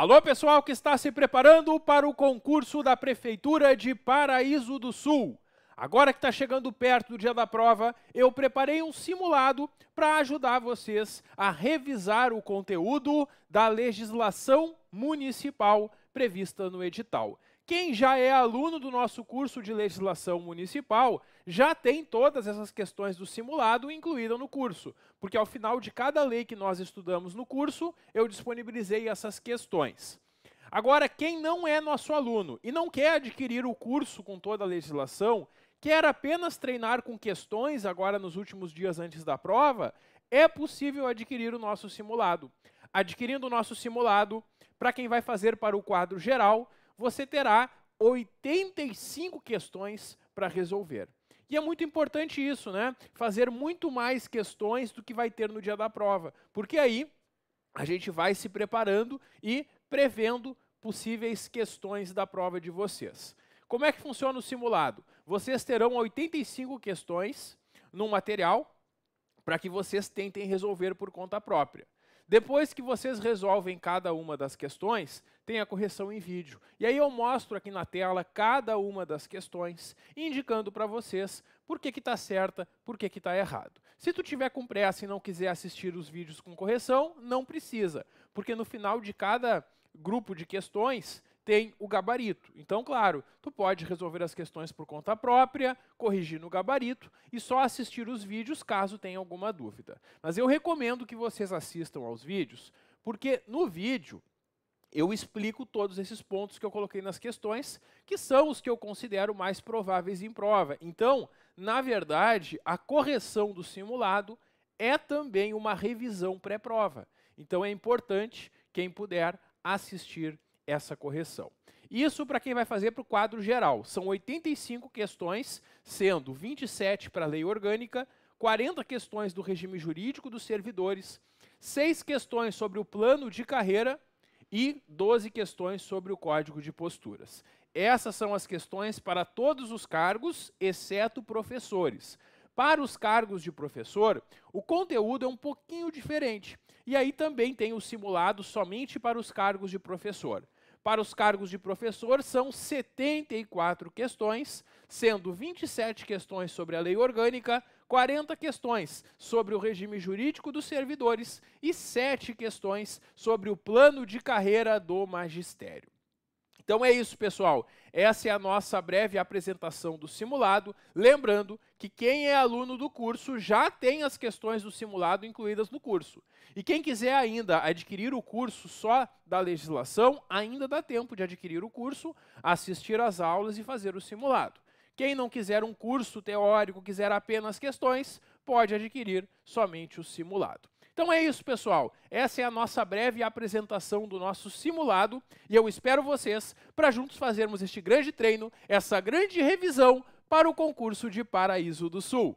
Alô, pessoal que está se preparando para o concurso da Prefeitura de Paraíso do Sul. Agora que está chegando perto do dia da prova, eu preparei um simulado para ajudar vocês a revisar o conteúdo da legislação municipal prevista no edital. Quem já é aluno do nosso curso de legislação municipal já tem todas essas questões do simulado incluídas no curso, porque ao final de cada lei que nós estudamos no curso, eu disponibilizei essas questões. Agora, quem não é nosso aluno e não quer adquirir o curso com toda a legislação, quer apenas treinar com questões agora nos últimos dias antes da prova, é possível adquirir o nosso simulado. Adquirindo o nosso simulado, para quem vai fazer para o quadro geral, você terá 85 questões para resolver. E é muito importante isso, né? Fazer muito mais questões do que vai ter no dia da prova, porque aí a gente vai se preparando e prevendo possíveis questões da prova de vocês. Como é que funciona o simulado? Vocês terão 85 questões no material para que vocês tentem resolver por conta própria. Depois que vocês resolvem cada uma das questões, tem a correção em vídeo. E aí eu mostro aqui na tela cada uma das questões, indicando para vocês por que está certa, por que está errado. Se tu tiver com pressa e não quiser assistir os vídeos com correção, não precisa, porque no final de cada grupo de questões tem o gabarito. Então, claro, tu pode resolver as questões por conta própria, corrigir no gabarito e só assistir os vídeos caso tenha alguma dúvida. Mas eu recomendo que vocês assistam aos vídeos, porque no vídeo eu explico todos esses pontos que eu coloquei nas questões, que são os que eu considero mais prováveis em prova. Então, na verdade, a correção do simulado é também uma revisão pré-prova. Então é importante quem puder assistir essa correção. Isso para quem vai fazer para o quadro geral. São 85 questões, sendo 27 para a lei orgânica, 40 questões do regime jurídico dos servidores, 6 questões sobre o plano de carreira e 12 questões sobre o código de posturas. Essas são as questões para todos os cargos, exceto professores. Para os cargos de professor, o conteúdo é um pouquinho diferente. E aí também tem o simulado somente para os cargos de professor. Para os cargos de professor, são 74 questões, sendo 27 questões sobre a lei orgânica, 40 questões sobre o regime jurídico dos servidores e 7 questões sobre o plano de carreira do magistério. Então é isso, pessoal. Essa é a nossa breve apresentação do simulado. Lembrando que quem é aluno do curso já tem as questões do simulado incluídas no curso. E quem quiser ainda adquirir o curso só da legislação, ainda dá tempo de adquirir o curso, assistir às aulas e fazer o simulado. Quem não quiser um curso teórico, quiser apenas questões, pode adquirir somente o simulado. Então é isso, pessoal. Essa é a nossa breve apresentação do nosso simulado e eu espero vocês para juntos fazermos este grande treino, essa grande revisão para o concurso de Paraíso do Sul.